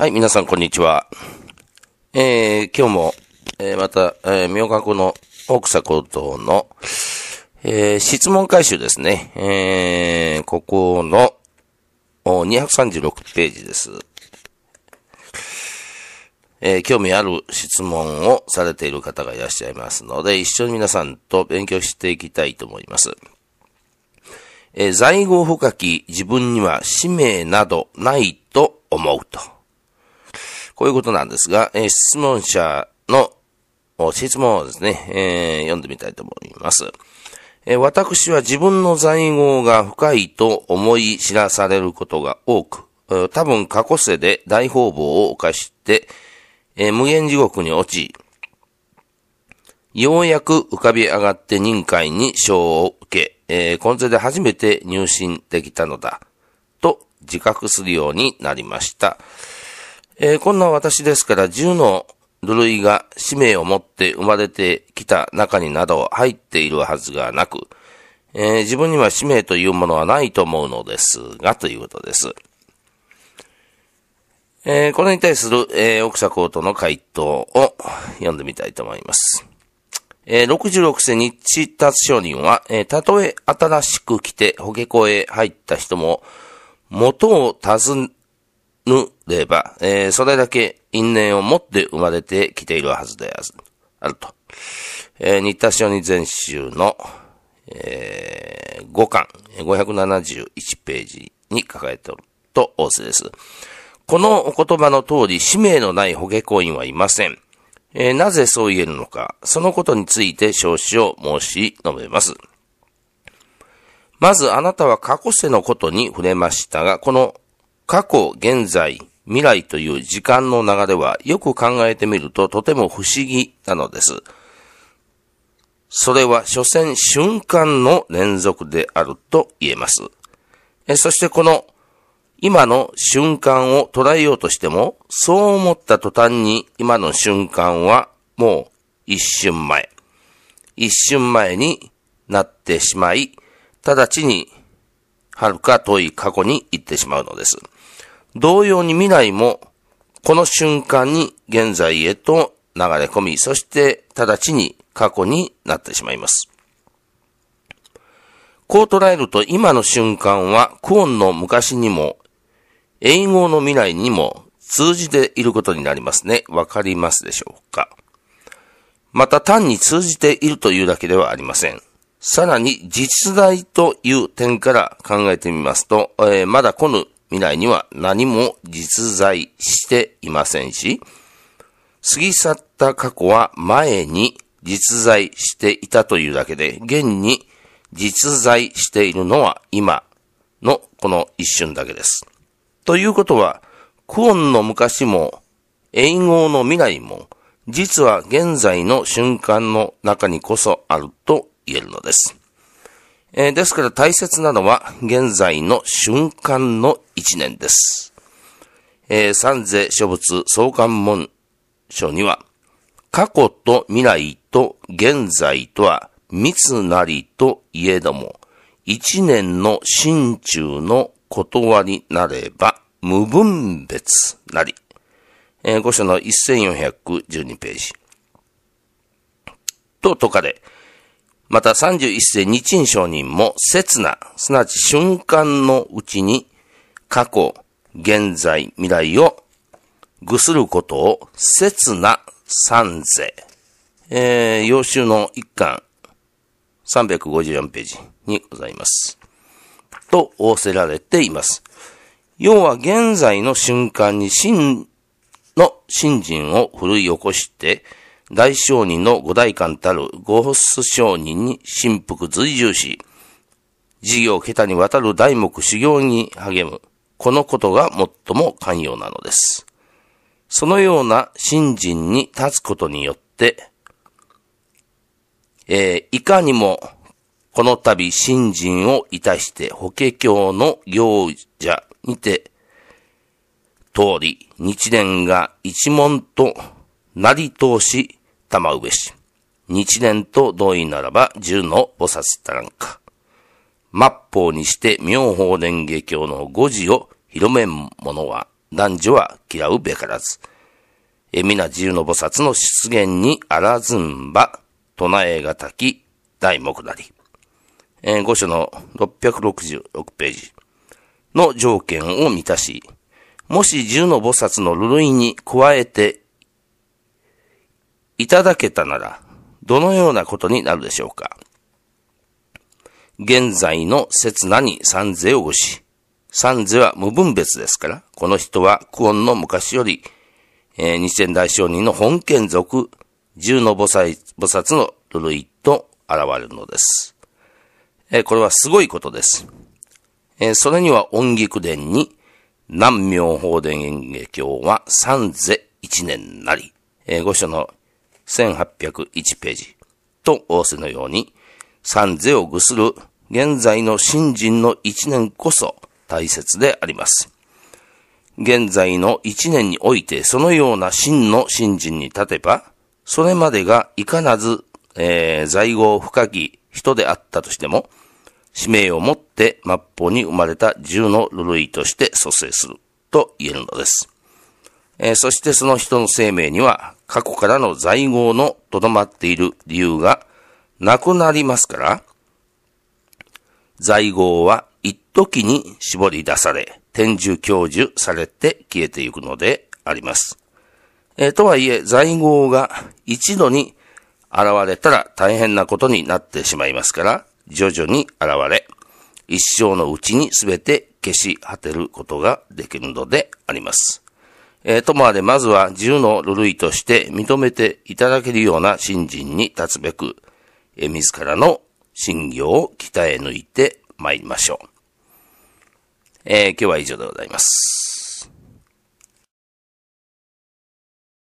はい、皆さん、こんにちは。えー、今日も、えー、また、えー、明覚の奥佐高等の、えー、質問回収ですね。えー、ここの、お236ページです。えー、興味ある質問をされている方がいらっしゃいますので、一緒に皆さんと勉強していきたいと思います。えー、在庫補書き、自分には使命などないと思うと。こういうことなんですが、えー、質問者の質問をですね、えー、読んでみたいと思います。え私は自分の在合が深いと思い知らされることが多く、多分過去世で大方々を犯して、え無限地獄に落ち、ようやく浮かび上がって任会に賞を受け、え今世で初めて入信できたのだ、と自覚するようになりました。えー、こんな私ですから10の部類が使命を持って生まれてきた中になど入っているはずがなく、えー、自分には使命というものはないと思うのですが、ということです。えー、これに対する、えー、奥坂高との回答を読んでみたいと思います。えー、66世日達商人は、えー、たとえ新しく来て、ホケコへ入った人も、元を尋ぬれば、えー、それだけ因縁を持って生まれてきているはずであると。えー、新田書に全集の、えー、5巻、571ページに書かれておると仰せです。このお言葉の通り、使命のない保下行員はいません。えー、なぜそう言えるのか、そのことについて少子を申し述べます。まずあなたは過去世のことに触れましたが、この過去、現在、未来という時間の流れはよく考えてみるととても不思議なのです。それは所詮瞬間の連続であると言えます。そしてこの今の瞬間を捉えようとしても、そう思った途端に今の瞬間はもう一瞬前。一瞬前になってしまい、直ちに遥か遠い過去に行ってしまうのです。同様に未来も、この瞬間に現在へと流れ込み、そして直ちに過去になってしまいます。こう捉えると今の瞬間はクオンの昔にも、英語の未来にも通じていることになりますね。わかりますでしょうかまた単に通じているというだけではありません。さらに実在という点から考えてみますと、えー、まだ来ぬ未来には何も実在していませんし、過ぎ去った過去は前に実在していたというだけで、現に実在しているのは今のこの一瞬だけです。ということは、クオンの昔も、永劫の未来も、実は現在の瞬間の中にこそあると言えるのです。えー、ですから大切なのは現在の瞬間の1年です。えー、三世諸仏創刊文書には、過去と未来と現在とは密なりといえども、一年の心中の断りなれば、無分別なり。えー、五書の1412ページ。と説かれ、また31世日印商人も刹那、すなわち瞬間のうちに過去、現在、未来を愚することを刹那三世。えー、要衆の一巻、354ページにございます。と仰せられています。要は現在の瞬間に真の信心を奮い起こして、大商人の五大官たる五発商人に心腹随従し、事業桁にわたる大目修行に励む。このことが最も寛容なのです。そのような信心に立つことによって、えー、いかにもこの度信心をいたして法華経の行者にて、通り日蓮が一門となり通し玉上し、日蓮と同意ならば十の菩薩たらんか。末法にして妙法蓮華経の語字を広めん者は男女は嫌うべからず。え、皆自由の菩薩の出現にあらずんば、唱えがたき、題目なり。え五書の666ページの条件を満たし、もし十の菩薩の類に加えていただけたなら、どのようなことになるでしょうか。現在の刹那に三世をし、三世は無分別ですから、この人は久遠の昔より、えー、二千大商人の本県族、十の菩薩菩薩の類と現れるのです。えー、これはすごいことです。えー、それには音菊伝に、南明法伝演芸教は三世一年なり、えー、御所の1801ページと仰せのように、三世を愚する現在の新人の一年こそ大切であります。現在の一年においてそのような真の新人に立てば、それまでがいかなず、えー、在後深き人であったとしても、使命をもって末法に生まれた銃の類として蘇生すると言えるのです。えー、そしてその人の生命には過去からの在合のとどまっている理由がなくなりますから、在郷は一時に絞り出され、天寿教授されて消えていくのであります。えー、とはいえ、在郷が一度に現れたら大変なことになってしまいますから、徐々に現れ、一生のうちにすべて消し果てることができるのであります。えー、ともあれ、まずは自由の類として認めていただけるような信心に立つべく、えー、自らの心行を鍛え抜いて参りましょう。えー、今日は以上でございます。